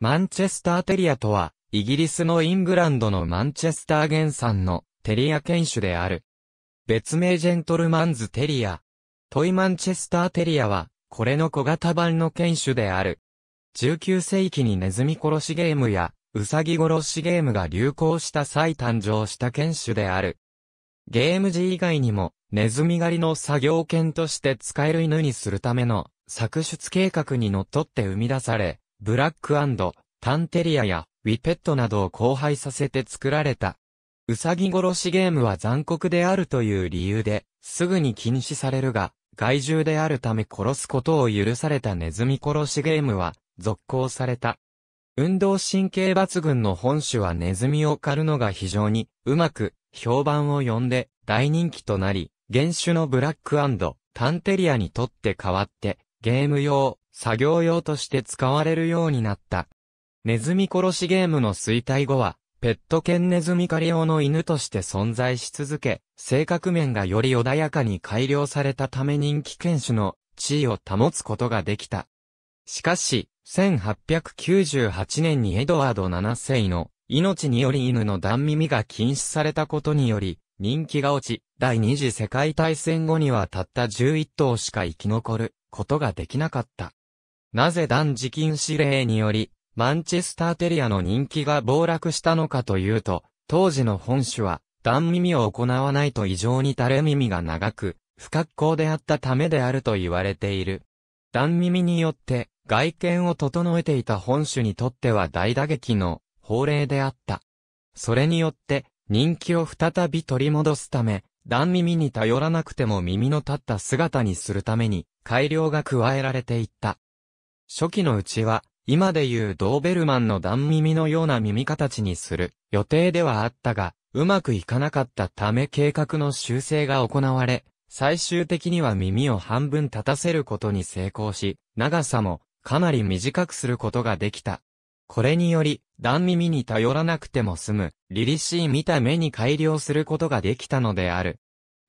マンチェスターテリアとは、イギリスのイングランドのマンチェスター原産のテリア犬種である。別名ジェントルマンズテリア。トイマンチェスターテリアは、これの小型版の犬種である。19世紀にネズミ殺しゲームや、ウサギ殺しゲームが流行した際誕生した犬種である。ゲーム時以外にも、ネズミ狩りの作業犬として使える犬にするための、作出計画にのっとって生み出され、ブラックタンテリアやウィペットなどを交配させて作られた。ウサギ殺しゲームは残酷であるという理由で、すぐに禁止されるが、害獣であるため殺すことを許されたネズミ殺しゲームは、続行された。運動神経抜群の本種はネズミを狩るのが非常にうまく評判を呼んで大人気となり、原種のブラックタンテリアにとって代わってゲーム用作業用として使われるようになった。ネズミ殺しゲームの衰退後は、ペット犬ネズミ狩り用の犬として存在し続け、性格面がより穏やかに改良されたため人気犬種の地位を保つことができた。しかし、1898年にエドワード7世の命により犬の断耳が禁止されたことにより、人気が落ち、第二次世界大戦後にはたった11頭しか生き残ることができなかった。なぜ断食禁止令により、マンチェスターテリアの人気が暴落したのかというと、当時の本種は、断耳を行わないと異常に垂れ耳が長く、不格好であったためであると言われている。断耳によって、外見を整えていた本種にとっては大打撃の法令であった。それによって、人気を再び取り戻すため、断耳に頼らなくても耳の立った姿にするために改良が加えられていった。初期のうちは、今でいうドーベルマンの段耳のような耳形にする予定ではあったが、うまくいかなかったため計画の修正が行われ、最終的には耳を半分立たせることに成功し、長さもかなり短くすることができた。これにより、段耳に頼らなくても済む、凛々しい見た目に改良することができたのである。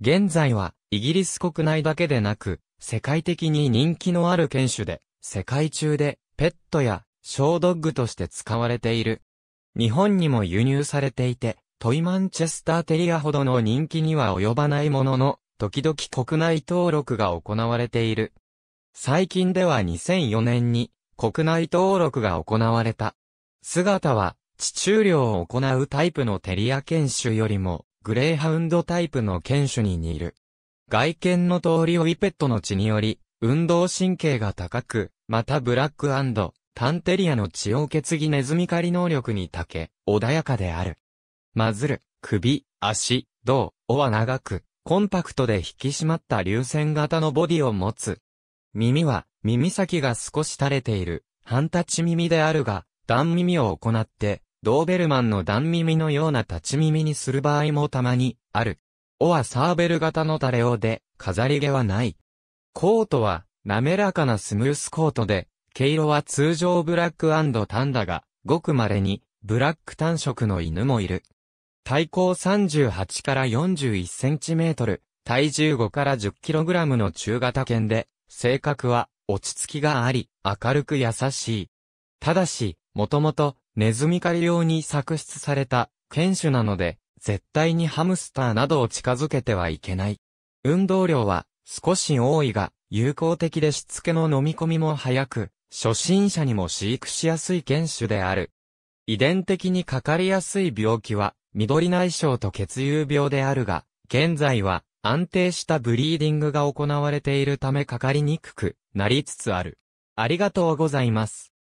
現在は、イギリス国内だけでなく、世界的に人気のある犬種で、世界中でペットや小ドッグとして使われている。日本にも輸入されていて、トイマンチェスターテリアほどの人気には及ばないものの、時々国内登録が行われている。最近では2004年に国内登録が行われた。姿は、地中量を行うタイプのテリア犬種よりも、グレーハウンドタイプの犬種に似る。外見の通りをイペットの血により、運動神経が高く、またブラックタンテリアの血を受け継ぎネズミ狩り能力にたけ、穏やかである。マズル、首、足、胴、尾は長く、コンパクトで引き締まった流線型のボディを持つ。耳は、耳先が少し垂れている、半立ち耳であるが、断耳を行って、ドーベルマンの断耳のような立ち耳にする場合もたまに、ある。尾はサーベル型の垂れ尾で、飾り毛はない。コートは、滑らかなスムースコートで、毛色は通常ブラック単だが、ごく稀に、ブラック単色の犬もいる。体高38から41センチメートル、体重5から10キログラムの中型犬で、性格は落ち着きがあり、明るく優しい。ただし、もともとネズミ狩り用に作出された犬種なので、絶対にハムスターなどを近づけてはいけない。運動量は少し多いが、有効的でしつけの飲み込みも早く、初心者にも飼育しやすい犬種である。遺伝的にかかりやすい病気は、緑内障と血友病であるが、現在は安定したブリーディングが行われているためかかりにくくなりつつある。ありがとうございます。